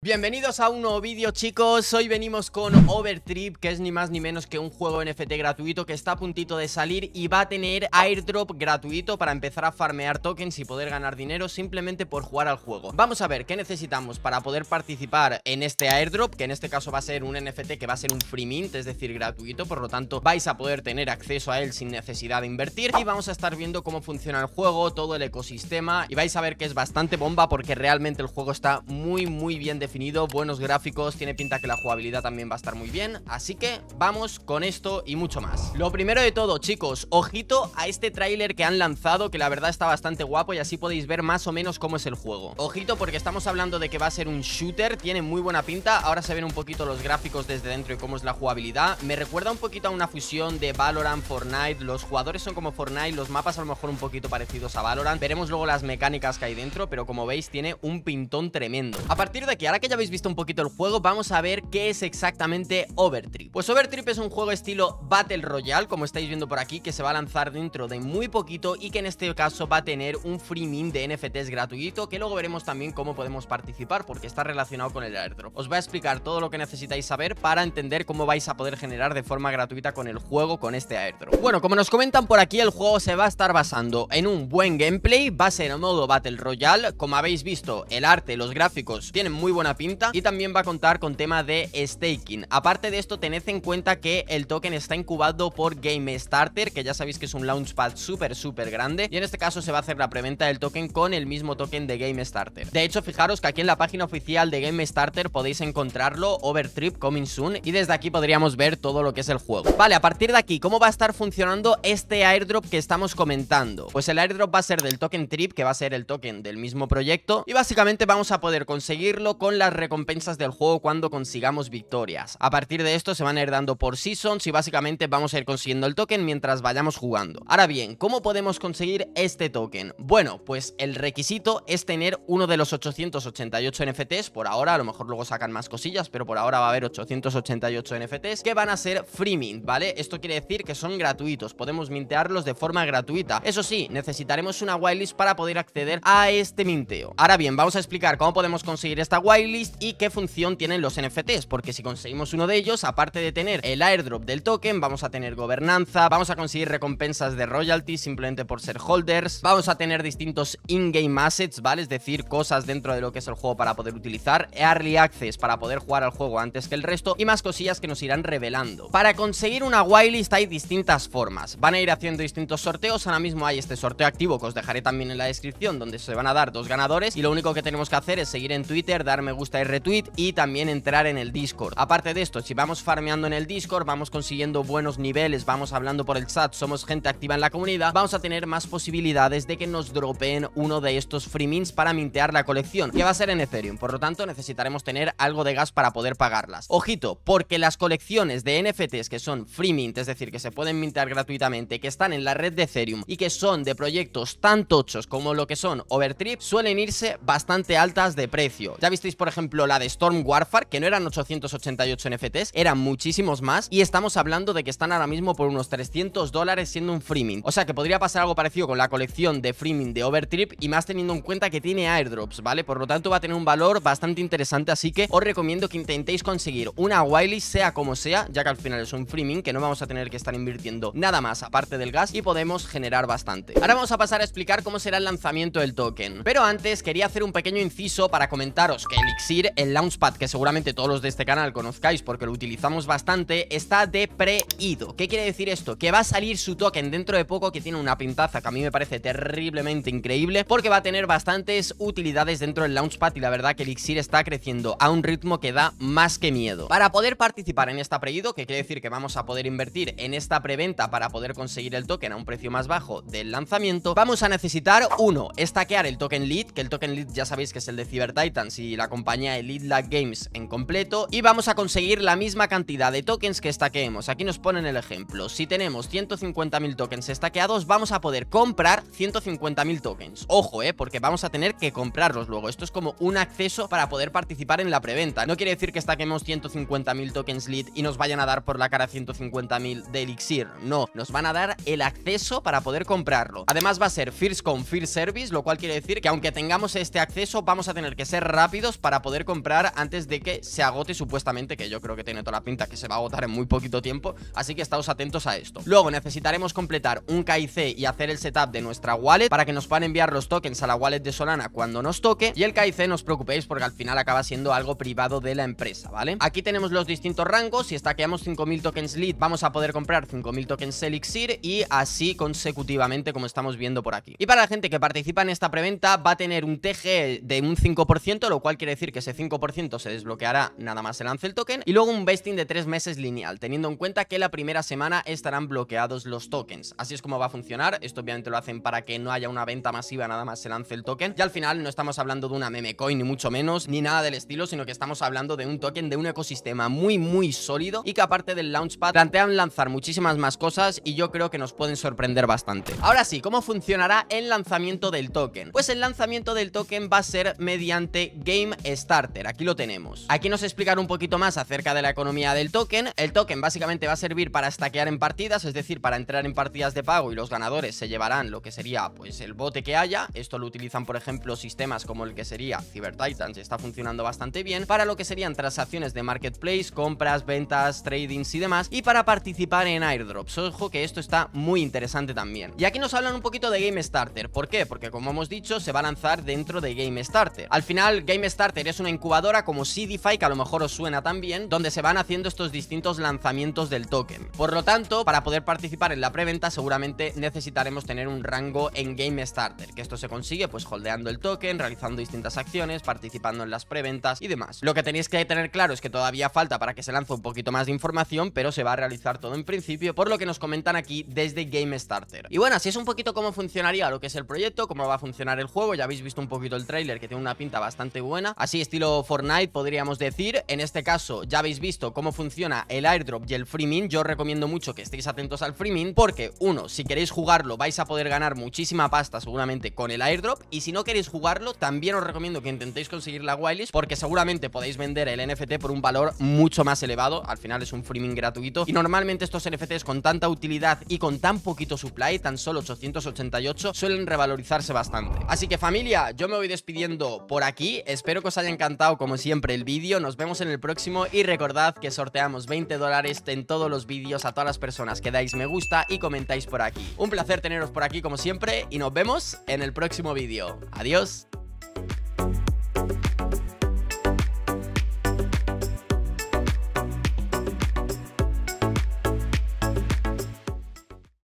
Bienvenidos a un nuevo vídeo chicos, hoy venimos con Overtrip que es ni más ni menos que un juego NFT gratuito que está a puntito de salir y va a tener airdrop gratuito para empezar a farmear tokens y poder ganar dinero simplemente por jugar al juego Vamos a ver qué necesitamos para poder participar en este airdrop que en este caso va a ser un NFT que va a ser un free mint, es decir gratuito por lo tanto vais a poder tener acceso a él sin necesidad de invertir y vamos a estar viendo cómo funciona el juego, todo el ecosistema y vais a ver que es bastante bomba porque realmente el juego está muy muy bien definido definido, buenos gráficos, tiene pinta que la jugabilidad también va a estar muy bien Así que vamos con esto y mucho más Lo primero de todo chicos, ojito a este tráiler que han lanzado que la verdad está bastante guapo y así podéis ver más o menos cómo es el juego Ojito porque estamos hablando de que va a ser un shooter, tiene muy buena pinta Ahora se ven un poquito los gráficos desde dentro y cómo es la jugabilidad Me recuerda un poquito a una fusión de Valorant, Fortnite Los jugadores son como Fortnite, los mapas a lo mejor un poquito parecidos a Valorant Veremos luego las mecánicas que hay dentro, pero como veis tiene un pintón tremendo A partir de aquí ahora que ya habéis visto un poquito el juego, vamos a ver qué es exactamente Overtrip. Pues Overtrip es un juego estilo Battle Royale, como estáis viendo por aquí, que se va a lanzar dentro de muy poquito y que en este caso va a tener un free de NFTs gratuito, que luego veremos también cómo podemos participar, porque está relacionado con el airdrop. Os va a explicar todo lo que necesitáis saber para entender cómo vais a poder generar de forma gratuita con el juego, con este airdrop. Bueno, como nos comentan por aquí, el juego se va a estar basando en un buen gameplay, va a ser en modo Battle Royale, como habéis visto, el arte, los gráficos tienen muy buena pinta y también va a contar con tema de staking. Aparte de esto, tened en cuenta que el token está incubado por Game Starter, que ya sabéis que es un launchpad súper, súper grande. Y en este caso se va a hacer la preventa del token con el mismo token de Game Starter. De hecho, fijaros que aquí en la página oficial de Game Starter podéis encontrarlo, Overtrip Coming Soon, y desde aquí podríamos ver todo lo que es el juego. Vale, a partir de aquí, ¿cómo va a estar funcionando este airdrop que estamos comentando? Pues el airdrop va a ser del token Trip, que va a ser el token del mismo proyecto, y básicamente vamos a poder conseguirlo con las recompensas del juego cuando consigamos victorias. A partir de esto se van a ir dando por seasons y básicamente vamos a ir consiguiendo el token mientras vayamos jugando. Ahora bien, ¿cómo podemos conseguir este token? Bueno, pues el requisito es tener uno de los 888 NFTs, por ahora, a lo mejor luego sacan más cosillas, pero por ahora va a haber 888 NFTs que van a ser free mint, ¿vale? Esto quiere decir que son gratuitos, podemos mintearlos de forma gratuita. Eso sí, necesitaremos una whitelist para poder acceder a este minteo. Ahora bien, vamos a explicar cómo podemos conseguir esta whitelist list y qué función tienen los NFTs, porque si conseguimos uno de ellos, aparte de tener el airdrop del token, vamos a tener gobernanza, vamos a conseguir recompensas de royalty simplemente por ser holders, vamos a tener distintos in-game assets, ¿vale? Es decir, cosas dentro de lo que es el juego para poder utilizar, early access para poder jugar al juego antes que el resto y más cosillas que nos irán revelando. Para conseguir una whitelist hay distintas formas, van a ir haciendo distintos sorteos, ahora mismo hay este sorteo activo que os dejaré también en la descripción donde se van a dar dos ganadores y lo único que tenemos que hacer es seguir en Twitter, darme gusta el retweet y también entrar en el Discord. Aparte de esto, si vamos farmeando en el Discord, vamos consiguiendo buenos niveles, vamos hablando por el chat, somos gente activa en la comunidad, vamos a tener más posibilidades de que nos dropeen uno de estos free mints para mintear la colección, que va a ser en Ethereum, por lo tanto necesitaremos tener algo de gas para poder pagarlas. Ojito, porque las colecciones de NFTs que son free mint, es decir, que se pueden mintear gratuitamente, que están en la red de Ethereum y que son de proyectos tan tochos como lo que son Overtrip, suelen irse bastante altas de precio. Ya visteis por ejemplo, la de Storm Warfare, que no eran 888 NFTs, eran muchísimos más. Y estamos hablando de que están ahora mismo por unos 300 dólares siendo un freeming. O sea que podría pasar algo parecido con la colección de freeming de Overtrip y más teniendo en cuenta que tiene airdrops, ¿vale? Por lo tanto va a tener un valor bastante interesante, así que os recomiendo que intentéis conseguir una Wiley, sea como sea, ya que al final es un freeming, que no vamos a tener que estar invirtiendo nada más aparte del gas y podemos generar bastante. Ahora vamos a pasar a explicar cómo será el lanzamiento del token. Pero antes quería hacer un pequeño inciso para comentaros que el el Launchpad, que seguramente todos los de este canal conozcáis porque lo utilizamos bastante, está de pre ¿Qué quiere decir esto? Que va a salir su token dentro de poco, que tiene una pintaza que a mí me parece terriblemente increíble, porque va a tener bastantes utilidades dentro del Launchpad y la verdad que elixir está creciendo a un ritmo que da más que miedo. Para poder participar en esta pre que quiere decir que vamos a poder invertir en esta preventa para poder conseguir el token a un precio más bajo del lanzamiento, vamos a necesitar, uno, estaquear el token lead, que el token lead ya sabéis que es el de Cyber Titans y la compañía Elite Lag Games en completo y vamos a conseguir la misma cantidad de tokens que estaqueemos. Aquí nos ponen el ejemplo. Si tenemos 150.000 tokens estaqueados, vamos a poder comprar 150.000 tokens. Ojo, eh, porque vamos a tener que comprarlos luego. Esto es como un acceso para poder participar en la preventa. No quiere decir que estaquemos 150.000 tokens lead y nos vayan a dar por la cara 150.000 de elixir. No, nos van a dar el acceso para poder comprarlo. Además va a ser first con first service, lo cual quiere decir que aunque tengamos este acceso, vamos a tener que ser rápidos para para poder comprar antes de que se agote supuestamente, que yo creo que tiene toda la pinta que se va a agotar en muy poquito tiempo, así que estáos atentos a esto. Luego necesitaremos completar un KIC y hacer el setup de nuestra wallet para que nos puedan enviar los tokens a la wallet de Solana cuando nos toque y el KIC no os preocupéis porque al final acaba siendo algo privado de la empresa, ¿vale? Aquí tenemos los distintos rangos, si estaqueamos 5000 tokens lead vamos a poder comprar 5000 tokens elixir y así consecutivamente como estamos viendo por aquí. Y para la gente que participa en esta preventa va a tener un TG de un 5%, lo cual quiere decir decir que ese 5% se desbloqueará nada más se lance el token, y luego un vesting de 3 meses lineal, teniendo en cuenta que la primera semana estarán bloqueados los tokens. Así es como va a funcionar, esto obviamente lo hacen para que no haya una venta masiva nada más se lance el token, y al final no estamos hablando de una meme coin ni mucho menos, ni nada del estilo, sino que estamos hablando de un token de un ecosistema muy muy sólido y que aparte del Launchpad plantean lanzar muchísimas más cosas y yo creo que nos pueden sorprender bastante. Ahora sí, ¿cómo funcionará el lanzamiento del token? Pues el lanzamiento del token va a ser mediante Game Starter, aquí lo tenemos. Aquí nos explicaron un poquito más acerca de la economía del token. El token básicamente va a servir para stackear en partidas, es decir, para entrar en partidas de pago y los ganadores se llevarán lo que sería pues el bote que haya. Esto lo utilizan, por ejemplo, sistemas como el que sería Cyber Titans, y está funcionando bastante bien, para lo que serían transacciones de marketplace, compras, ventas, tradings y demás, y para participar en airdrops. Ojo que esto está muy interesante también. Y aquí nos hablan un poquito de Game Starter. ¿Por qué? Porque como hemos dicho, se va a lanzar dentro de Game Starter. Al final, Game Starter es una incubadora como CDFI, que a lo mejor os suena también, donde se van haciendo estos distintos lanzamientos del token. Por lo tanto, para poder participar en la preventa seguramente necesitaremos tener un rango en Game Starter, que esto se consigue pues holdeando el token, realizando distintas acciones, participando en las preventas y demás. Lo que tenéis que tener claro es que todavía falta para que se lance un poquito más de información, pero se va a realizar todo en principio, por lo que nos comentan aquí desde Game Starter. Y bueno, así es un poquito cómo funcionaría lo que es el proyecto, cómo va a funcionar el juego, ya habéis visto un poquito el trailer, que tiene una pinta bastante buena, así estilo Fortnite podríamos decir. En este caso ya habéis visto cómo funciona el airdrop y el freeming. Yo os recomiendo mucho que estéis atentos al freeming porque, uno, si queréis jugarlo vais a poder ganar muchísima pasta seguramente con el airdrop y si no queréis jugarlo también os recomiendo que intentéis conseguir la wireless porque seguramente podéis vender el NFT por un valor mucho más elevado. Al final es un freeming gratuito y normalmente estos NFTs con tanta utilidad y con tan poquito supply, tan solo 888, suelen revalorizarse bastante. Así que familia, yo me voy despidiendo por aquí. Espero que os haya encantado como siempre el vídeo, nos vemos en el próximo y recordad que sorteamos 20 dólares en todos los vídeos a todas las personas que dais me gusta y comentáis por aquí. Un placer teneros por aquí como siempre y nos vemos en el próximo vídeo. Adiós.